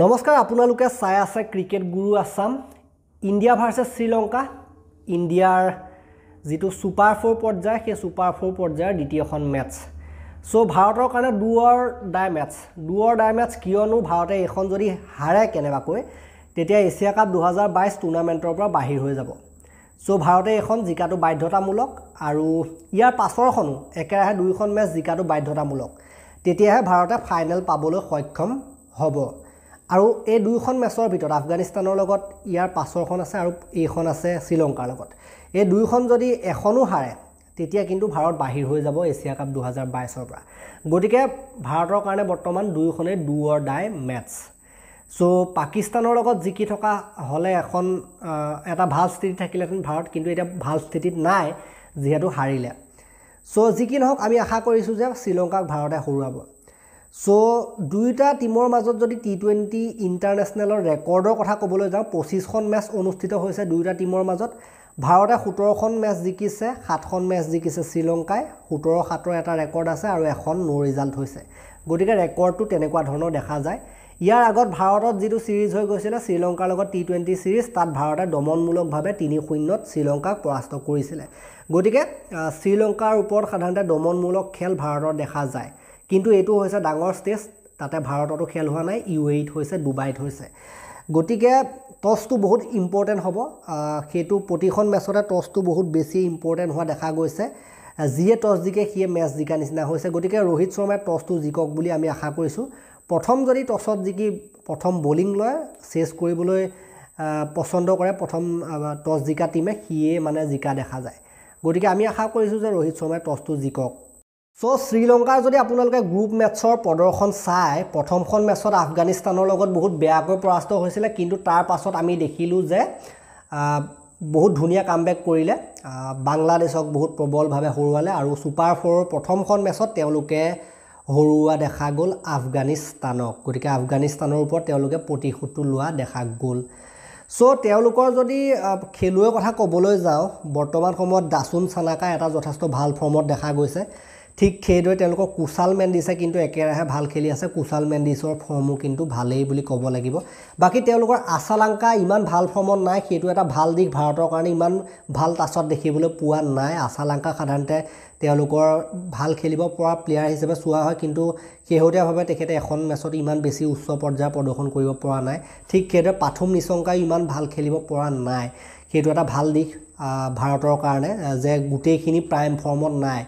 নমস্কাৰ আপোনালোকে চাই আছে ক্ৰিকেট গুৰু আছাম ইণ্ডিয়া ভাৰ্চেছ শ্ৰীলংকা ইণ্ডিয়াৰ যিটো ছুপাৰ ফ'ৰ পৰ্যায় সেই ছুপাৰ ফ'ৰ পৰ্যায়ৰ দ্বিতীয়খন মেটছ ছ' ভাৰতৰ কাৰণে দুৱৰ ডাই মেটছ দুৱৰ ডাই মেটছ কিয়নো ভাৰতে এইখন যদি হাৰে কেনেবাকৈ তেতিয়া এছিয়া কাপ দুহেজাৰ বাইছ টুৰ্ণামেণ্টৰ পৰা বাহিৰ হৈ যাব ছ' ভাৰতে এইখন জিকাটো বাধ্যতামূলক আৰু ইয়াৰ পাছৰখনো একেৰাহে দুইখন মেটছ জিকাটো বাধ্যতামূলক তেতিয়াহে ভাৰতে ফাইনেল পাবলৈ সক্ষম হ'ব আৰু এই দুয়োখন মেচৰ ভিতৰত আফগানিস্তানৰ লগত ইয়াৰ পাছৰখন আছে আৰু এইখন আছে শ্ৰীলংকাৰ লগত এই দুয়োখন যদি এখনো হাৰে তেতিয়া কিন্তু ভাৰত বাহিৰ হৈ যাব এছিয়া কাপ দুহেজাৰ বাইছৰ পৰা গতিকে ভাৰতৰ কাৰণে বৰ্তমান দুয়োখনেই দুৱৰ ডাই মেটচ চ' পাকিস্তানৰ লগত জিকি থকা হ'লে এখন এটা ভাল স্থিতি থাকিলেহেঁতেন ভাৰত কিন্তু এতিয়া ভাল স্থিতিত নাই যিহেতু হাৰিলে চ' যি কি নহওক আমি আশা কৰিছোঁ যে শ্ৰীলংকাক ভাৰতে হৰুৱাব চ' দুয়োটা টীমৰ মাজত যদি টি টুৱেণ্টি ইণ্টাৰনেশ্যনেলৰ ৰেকৰ্ডৰ কথা ক'বলৈ যাওঁ পঁচিছখন মেটছ অনুষ্ঠিত হৈছে দুয়োটা টীমৰ মাজত ভাৰতে সোতৰখন মেটছ জিকিছে সাতখন মেটছ জিকিছে শ্ৰীলংকাই সোতৰ সাতৰ এটা ৰেকৰ্ড আছে আৰু এখন ন' ৰিজাল্ট হৈছে গতিকে ৰেকৰ্ডটো তেনেকুৱা ধৰণৰ দেখা যায় ইয়াৰ আগত ভাৰতত যিটো ছিৰিজ হৈ গৈছিলে শ্ৰীলংকাৰ লগত টি টুৱেণ্টি ছিৰিজ তাত ভাৰতে দমনমূলকভাৱে তিনি শূন্যত শ্ৰীলংকাক পৰাস্ত কৰিছিলে গতিকে শ্ৰীলংকাৰ ওপৰত সাধাৰণতে দমনমূলক খেল ভাৰতত দেখা যায় কিন্তু এইটো হৈছে ডাঙৰ ষ্টেজ তাতে ভাৰততো খেল হোৱা নাই ইউ এইত হৈছে ডুবাইত হৈছে গতিকে টছটো বহুত ইম্পৰ্টেণ্ট হ'ব সেইটো প্ৰতিখন মেচতে টছটো বহুত বেছি ইম্পৰ্টেণ্ট হোৱা দেখা গৈছে যিয়ে টছ জিকে সিয়ে মেচ জিকা নিচিনা হৈছে গতিকে ৰোহিত শৰ্মাই টছটো জিকক বুলি আমি আশা কৰিছোঁ প্ৰথম যদি টছত জিকি প্ৰথম বলিং লয় চেচ কৰিবলৈ পচন্দ কৰে প্ৰথম টছ জিকা টীমে সিয়ে মানে জিকা দেখা যায় গতিকে আমি আশা কৰিছোঁ যে ৰোহিত শৰ্মাই টছটো জিকক চ' শ্ৰীলংকাৰ যদি আপোনালোকে গ্ৰুপ মেটছৰ প্ৰদৰ্শন চাই প্ৰথমখন মেটছত আফগানিস্তানৰ লগত বহুত বেয়াকৈ পৰাস্ত হৈছিলে কিন্তু তাৰ পাছত আমি দেখিলোঁ যে বহুত ধুনীয়া কামবেক কৰিলে বাংলাদেশক বহুত প্ৰবলভাৱে হৰুৱালে আৰু ছুপাৰ ফ'ৰৰ প্ৰথমখন মেটছত তেওঁলোকে হৰুওৱা দেখা গ'ল আফগানিস্তানক গতিকে আফগানিস্তানৰ ওপৰত তেওঁলোকে প্ৰতিশোধটো লোৱা দেখা গ'ল চ' তেওঁলোকৰ যদি খেলুৱৈৰ কথা ক'বলৈ যাওঁ বৰ্তমান সময়ত দাচুন চানাকা এটা যথেষ্ট ভাল ফৰ্মত দেখা গৈছে ঠিক সেইদৰে তেওঁলোকক কুশাল মেণ্ডিছে কিন্তু একেৰাহে ভাল খেলি আছে কুশাল মেণ্ডিছৰ ফৰ্মো কিন্তু ভালেই বুলি ক'ব লাগিব বাকী তেওঁলোকৰ আচালাংকা ইমান ভাল ফৰ্মত নাই সেইটো এটা ভাল দিশ ভাৰতৰ কাৰণে ইমান ভাল টাচত দেখিবলৈ পোৱা নাই আচালাংকা সাধাৰণতে তেওঁলোকৰ ভাল খেলিব পৰা প্লেয়াৰ হিচাপে চোৱা হয় কিন্তু শেহতীয়াভাৱে তেখেতে এখন মেচত ইমান বেছি উচ্চ পৰ্যায়ৰ প্ৰদৰ্শন কৰিব পৰা নাই ঠিক সেইদৰে পাথুম নিচংকাই ইমান ভাল খেলিব পৰা নাই সেইটো এটা ভাল দিশ ভাৰতৰ কাৰণে যে গোটেইখিনি প্ৰাইম ফৰ্মত নাই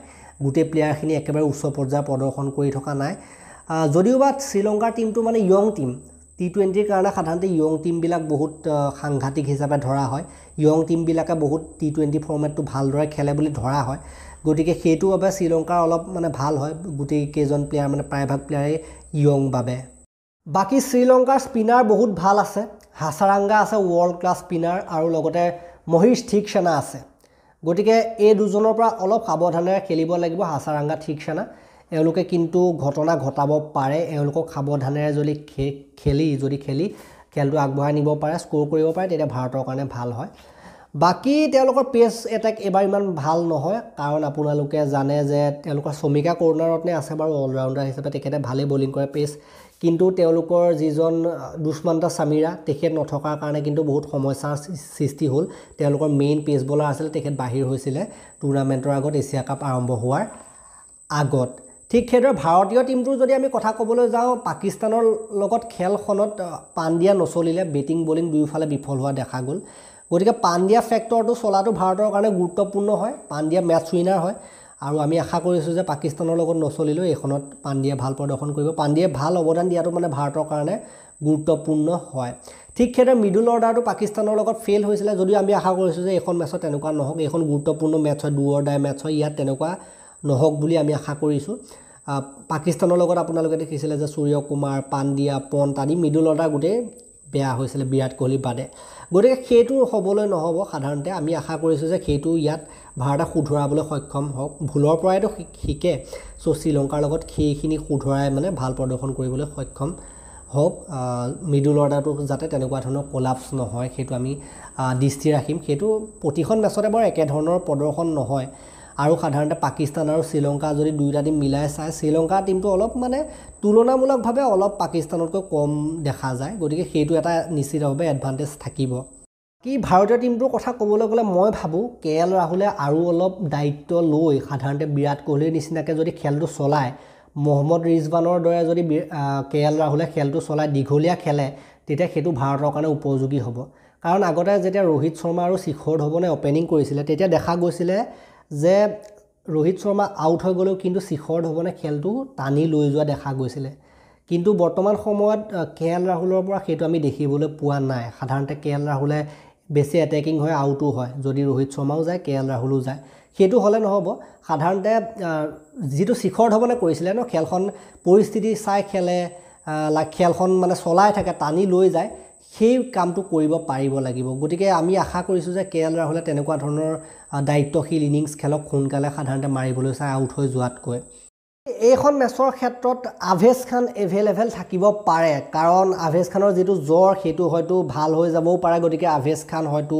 গোটেই প্লেয়াৰখিনি একেবাৰে উচ্চ পৰ্যায়ৰ প্ৰদৰ্শন কৰি থকা নাই যদিওবা শ্ৰীলংকাৰ টীমটো মানে ইয়ং টীম টি টুৱেণ্টিৰ কাৰণে সাধাৰণতে ইয়ং টীমবিলাক বহুত সাংঘাতিক হিচাপে ধৰা হয় ইয়ং টীমবিলাকে বহুত টি টুৱেণ্টি ফৰ্মেটটো ভালদৰে খেলে বুলি ধৰা হয় গতিকে সেইটো বাবে শ্ৰীলংকাৰ অলপ মানে ভাল হয় গোটেইকেইজন প্লেয়াৰ মানে প্ৰায়ভাগ প্লেয়াৰেই ইয়ং বাবে বাকী শ্ৰীলংকাৰ স্পিনাৰ বহুত ভাল আছে হাছাৰাংগা আছে ৱৰ্ল্ড ক্লাছ স্পিনাৰ আৰু লগতে মহিষ থিক সেনা আছে গতিকে এই দুজনৰ পৰা অলপ সাৱধানেৰে খেলিব লাগিব হাচাৰাংগা ঠিক সেনা এওঁলোকে কিন্তু ঘটনা ঘটাব পাৰে এওঁলোকক সাৱধানেৰে যদি খেলি যদি খেলি খেলটো আগবঢ়াই নিব পাৰে স্ক'ৰ কৰিব পাৰে তেতিয়া ভাৰতৰ কাৰণে ভাল হয় বাকী তেওঁলোকৰ পেচ এটেক এবাৰ ইমান ভাল নহয় কাৰণ আপোনালোকে জানে যে তেওঁলোকৰ শ্ৰমিকা কৰোণাৰত্নে আছে বাৰু অলৰাউণ্ডাৰ হিচাপে তেখেতে ভালেই বলিং কৰে পেচ কিন্তু তেওঁলোকৰ যিজন দুষ্মান্তা চামিৰা তেখেত নথকাৰ কাৰণে কিন্তু বহুত সমস্যাৰ সৃষ্টি হ'ল তেওঁলোকৰ মেইন পেচ বলাৰ আছিলে তেখেত বাহিৰ হৈছিলে টুৰ্ণামেণ্টৰ আগত এছিয়া কাপ আৰম্ভ হোৱাৰ আগত ঠিক সেইদৰে ভাৰতীয় টীমটোৰ যদি আমি কথা ক'বলৈ যাওঁ পাকিস্তানৰ লগত খেলখনত পাণ্ডিয়া নচলিলে বেটিং বলিং দুয়োফালে বিফল হোৱা দেখা গ'ল গতিকে পাণ্ডিয়া ফেক্টৰটো চলাটো ভাৰতৰ কাৰণে গুৰুত্বপূৰ্ণ হয় পাণ্ডিয়া মেটছ উইনাৰ হয় আৰু আমি আশা কৰিছোঁ যে পাকিস্তানৰ লগত নচলিলেও এইখনত পাণ্ডিয়ে ভাল প্ৰদৰ্শন কৰিব পাণ্ডিয়ে ভাল অৱদান দিয়াটো মানে ভাৰতৰ কাৰণে গুৰুত্বপূৰ্ণ হয় ঠিক সেইদৰে মিডুল অৰ্ডাৰটো পাকিস্তানৰ লগত ফেইল হৈছিলে যদিও আমি আশা কৰিছোঁ যে এইখন মেচত তেনেকুৱা নহওক এইখন গুৰুত্বপূৰ্ণ মেচ হয় দুৱৰ ডাই মেটছ হয় ইয়াত তেনেকুৱা নহওক বুলি আমি আশা কৰিছোঁ পাকিস্তানৰ লগত আপোনালোকে দেখিছিলে যে সূৰ্য কুমাৰ পাণ্ডিয়া পণ্ট আদি মিডুল অৰ্ডাৰ গোটেই বেয়া হৈছিলে বিৰাট কোহলি বাদে গতিকে সেইটো হ'বলৈ নহ'ব সাধাৰণতে আমি আশা কৰিছোঁ যে সেইটো ইয়াত ভাৰতে শুধৰাবলৈ সক্ষম হওক ভুলৰ পৰাইতো শিকে চ' শ্ৰীলংকাৰ লগত সেইখিনি শুধৰাই মানে ভাল প্ৰদৰ্শন কৰিবলৈ সক্ষম হওক মিডল অৰ্ডাৰটো যাতে তেনেকুৱা ধৰণৰ কলাপছ নহয় সেইটো আমি দৃষ্টি ৰাখিম সেইটো প্ৰতিখন মেচতে বাৰু একেধৰণৰ প্ৰদৰ্শন নহয় আৰু সাধাৰণতে পাকিস্তান আৰু শ্ৰীলংকা যদি দুয়োটা টীম মিলাই চাই শ্ৰীলংকা টীমটো অলপ মানে তুলনামূলকভাৱে অলপ পাকিস্তানতকৈ কম দেখা যায় গতিকে সেইটো এটা নিশ্চিতভাৱে এডভান্টেজ থাকিব কি ভাৰতীয় টীমটোৰ কথা ক'বলৈ গ'লে মই ভাবোঁ কে এল ৰাহুলে আৰু অলপ দায়িত্ব লৈ সাধাৰণতে বিৰাট কোহলিৰ নিচিনাকৈ যদি খেলটো চলায় মহম্মদ ৰিজৱানৰ দৰে যদি কে এল ৰাহুলে খেলটো চলাই দীঘলীয়া খেলে তেতিয়া সেইটো ভাৰতৰ কাৰণে উপযোগী হ'ব কাৰণ আগতে যেতিয়া ৰোহিত শৰ্মা আৰু শিখৰ ধৱনে অ'পেনিং কৰিছিলে তেতিয়া দেখা গৈছিলে যে ৰোহিত শৰ্মা আউট হৈ গ'লেও কিন্তু শিখৰ ধৱনে খেলটো টানি লৈ যোৱা দেখা গৈছিলে কিন্তু বৰ্তমান সময়ত কে এল ৰাহুলৰ পৰা সেইটো আমি দেখিবলৈ পোৱা নাই সাধাৰণতে কে এল ৰাহুলে বেছি এটেকিং হয় আউটো হয় যদি ৰোহিত শৰ্মাও যায় কে এল ৰাহুলো যায় সেইটো হ'লে নহ'ব সাধাৰণতে যিটো শিখৰ ধৱনে কৰিছিলে ন খেলখন পৰিস্থিতি চাই খেলে খেলখন মানে চলাই থাকে টানি লৈ যায় সেই কামটো কৰিব পাৰিব লাগিব গতিকে আমি আশা কৰিছোঁ যে কে এল ৰাহুলে তেনেকুৱা ধৰণৰ দায়িত্বশীল ইনিংছ খেলক সোনকালে সাধাৰণতে মাৰিবলৈ চাই আউট হৈ যোৱাতকৈ এইখন মেচৰ ক্ষেত্ৰত আভেজ খান এভেইলেবল থাকিব পাৰে কাৰণ আভেজ খানৰ যিটো জ্বৰ সেইটো হয়তো ভাল হৈ যাবও পাৰে গতিকে আভেজ খান হয়তো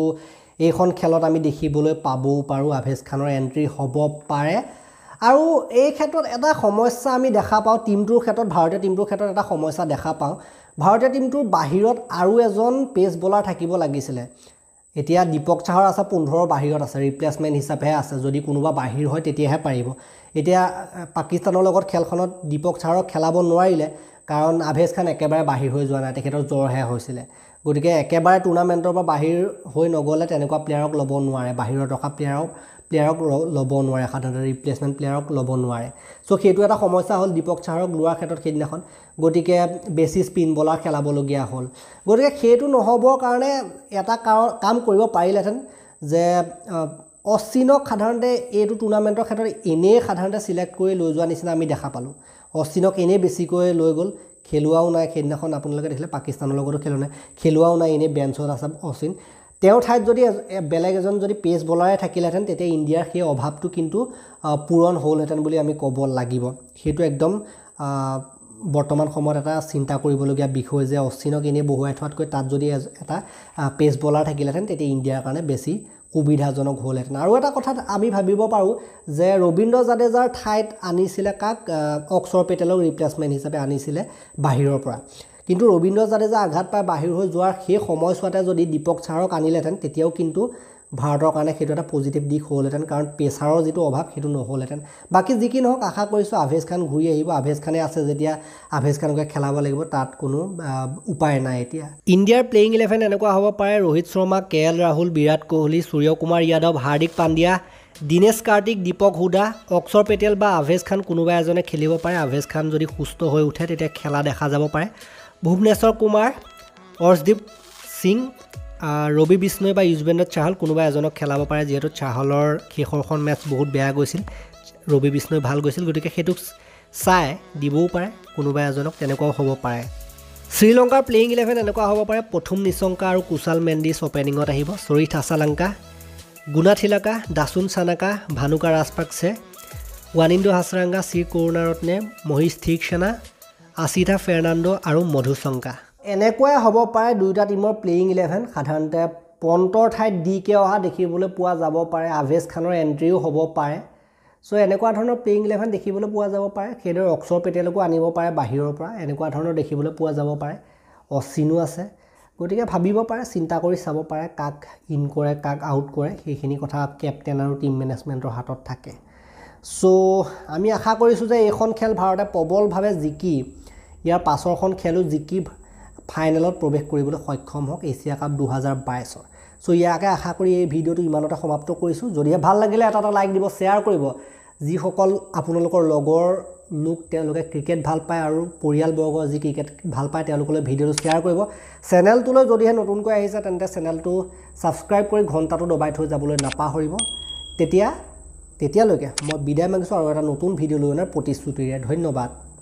এইখন খেলত আমি দেখিবলৈ পাবও পাৰোঁ আভেজ খানৰ এণ্ট্ৰি হ'ব পাৰে আৰু এই ক্ষেত্ৰত এটা সমস্যা আমি দেখা পাওঁ টীমটোৰ ক্ষেত্ৰত ভাৰতীয় টীমটোৰ ক্ষেত্ৰত এটা সমস্যা দেখা পাওঁ ভাৰতীয় টীমটোৰ বাহিৰত আৰু এজন পেছ বলাৰ থাকিব লাগিছিলে এতিয়া দীপক চাহৰ আছে পোন্ধৰৰ বাহিৰত আছে ৰিপ্লেচমেণ্ট হিচাপেহে আছে যদি কোনোবা বাহিৰ হয় তেতিয়াহে পাৰিব এতিয়া পাকিস্তানৰ লগত খেলখনত দীপক চাহৰক খেলাব নোৱাৰিলে কাৰণ আভেজ খান একেবাৰে বাহিৰ হৈ যোৱা নাই তেখেতৰ জ্বৰহে হৈছিলে গতিকে একেবাৰে টুৰ্ণামেণ্টৰ পৰা বাহিৰ হৈ নগ'লে তেনেকুৱা প্লেয়াৰক ল'ব নোৱাৰে বাহিৰত ৰখা প্লেয়াৰক প্লেয়াৰক ল'ব নোৱাৰে সাধাৰণতে ৰিপ্লেচমেণ্ট প্লেয়াৰক ল'ব নোৱাৰে চ' সেইটো এটা সমস্যা হ'ল দীপক ছাৰক লোৱাৰ ক্ষেত্ৰত সেইদিনাখন গতিকে বেছি স্পিন বলাৰ খেলাবলগীয়া হ'ল গতিকে সেইটো নহ'বৰ কাৰণে এটা কাৰণ কাম কৰিব পাৰিলেহেঁতেন যে অশ্বিনক সাধাৰণতে এইটো টুৰ্ণামেণ্টৰ ক্ষেত্ৰত এনেই সাধাৰণতে চিলেক্ট কৰি লৈ যোৱাৰ নিচিনা আমি দেখা পালোঁ অশ্বিনক এনেই বেছিকৈ লৈ গ'ল খেলোৱাও নাই সেইদিনাখন আপোনালোকে দেখিলে পাকিস্তানৰ লগতো খেলোৱা নাই খেলোৱাও নাই এনেই বেঞ্চত আছে অশ্বিন তেওঁৰ ঠাইত যদি বেলেগ এজন যদি পে'চ বলাৰে থাকিলেহেঁতেন তেতিয়া ইণ্ডিয়াৰ সেই অভাৱটো কিন্তু পূৰণ হ'লহেঁতেন বুলি আমি ক'ব লাগিব সেইটো একদম বৰ্তমান সময়ত এটা চিন্তা কৰিবলগীয়া বিষয় যে অশ্বিনক এনেই বহুৱাই থোৱাতকৈ তাত যদি এটা পেচ বলাৰ থাকিলেহেঁতেন তেতিয়া ইণ্ডিয়াৰ কাৰণে বেছি সুবিধাজনক হ'লহেঁতেন আৰু এটা কথাত আমি ভাবিব পাৰোঁ যে ৰবীন্দ্ৰ জাদেজাৰ ঠাইত আনিছিলে কাক অক্ষৰ পেটেলক ৰিপ্লেচমেণ্ট হিচাপে আনিছিলে বাহিৰৰ পৰা কিন্তু ৰবীন্দ্ৰ জাদেজা আঘাত পাই বাহিৰ হৈ যোৱাৰ সেই সময়ছোৱাতে যদি দীপক ছাৰক আনিলেহেঁতেন তেতিয়াও কিন্তু ভাৰতৰ কাৰণে সেইটো এটা পজিটিভ দিশ হ'লহেঁতেন কাৰণ প্ৰেচাৰৰ যিটো অভাৱ সেইটো নহ'লহেঁতেন বাকী যি কি নহওক আশা কৰিছোঁ আভেজ খান ঘূৰি আহিব আভেজ খানে আছে যেতিয়া আভেজ খানকে খেলাব লাগিব তাত কোনো উপায় নাই এতিয়া ইণ্ডিয়াৰ প্লেয়িং ইলেভেন এনেকুৱা হ'ব পাৰে ৰোহিত শৰ্মা কে এল ৰাহুল বিৰাট কোহলি সূৰ্য কুমাৰ যাদৱ হাৰ্দিক পাণ্ডিয়া দীনেশ কাৰ্তিক দীপক হুদা অক্ষৰ পেটেল বা আভেজ খান কোনোবা এজনে খেলিব পাৰে আভেজ খান যদি সুস্থ হৈ উঠে তেতিয়া খেলা দেখা যাব পাৰে ভুৱনেশ্বৰ কুমাৰ অৰ্ছদীপ সিং ৰবি বিষ্ণই বা ইউজবেন্দ্ৰ চাহল কোনোবা এজনক খেলাব পাৰে যিহেতু চাহলৰ শেষৰখন মেচ বহুত বেয়া গৈছিল ৰবি বিষ্ণই ভাল গৈছিল গতিকে সেইটোক চাই দিবও পাৰে কোনোবা এজনক তেনেকুৱাও হ'ব পাৰে শ্ৰীলংকাৰ প্লেয়িং ইলেভেন এনেকুৱা হ'ব পাৰে প্ৰথম নিচংকা আৰু কুশাল মেণ্ডিছ অ'পেনিঙত আহিব চৰিথ থাচালংকা গুণাথিলাকা দাসুন চানাকা ভানুকা ৰাজপাকছে ৱানিন্দু হাছৰাংগা শ্ৰী কৰুণাৰত্নে মহিষ সেনা আছিধা ফেৰ্ণাণ্ডো আৰু মধুশংকা এনেকুৱাই হ'ব পাৰে দুয়োটা টীমৰ প্লেয়িং ইলেভেন সাধাৰণতে পণ্টৰ ঠাইত ডি কে অহা দেখিবলৈ পোৱা যাব পাৰে আভেজ খানৰ এণ্ট্ৰিও হ'ব পাৰে চ' এনেকুৱা ধৰণৰ প্লেয়িং ইলেভেন দেখিবলৈ পোৱা যাব পাৰে সেইদৰে অক্সৰ পেটেলকো আনিব পাৰে বাহিৰৰ পৰা এনেকুৱা ধৰণৰ দেখিবলৈ পোৱা যাব পাৰে অশ্বিনো আছে গতিকে ভাবিব পাৰে চিন্তা কৰি চাব পাৰে কাক ইন কৰে কাক আউট কৰে সেইখিনি কথা কেপ্টেইন আৰু টিম মেনেজমেণ্টৰ হাতত থাকে চ' আমি আশা কৰিছোঁ যে এইখন খেল ভাৰতে প্ৰবলভাৱে জিকি ইয়াৰ পাছৰখন খেলো জিকি ফাইনেলত প্ৰৱেশ কৰিবলৈ সক্ষম হওক এছিয়া কাপ দুহেজাৰ বাইছৰ চ' ইয়াকে আশা কৰি এই ভিডিঅ'টো ইমানতে সমাপ্ত কৰিছোঁ যদিহে ভাল লাগিলে এটা এটা লাইক দিব শ্বেয়াৰ কৰিব যিসকল আপোনালোকৰ লগৰ লোক তেওঁলোকে ক্ৰিকেট ভাল পায় আৰু পৰিয়ালবৰ্গ যি ক্ৰিকেট ভাল পায় তেওঁলোকলৈ ভিডিঅ'টো শ্বেয়াৰ কৰিব চেনেলটোলৈ যদিহে নতুনকৈ আহিছে তেন্তে চেনেলটো ছাবস্ক্ৰাইব কৰি ঘণ্টাটো দবাই থৈ যাবলৈ নাপাহৰিব তেতিয়া তেতিয়ালৈকে মই বিদায় মাগিছোঁ আৰু এটা নতুন ভিডিঅ' লৈ অনাৰ প্ৰতিশ্ৰুতিৰে ধন্যবাদ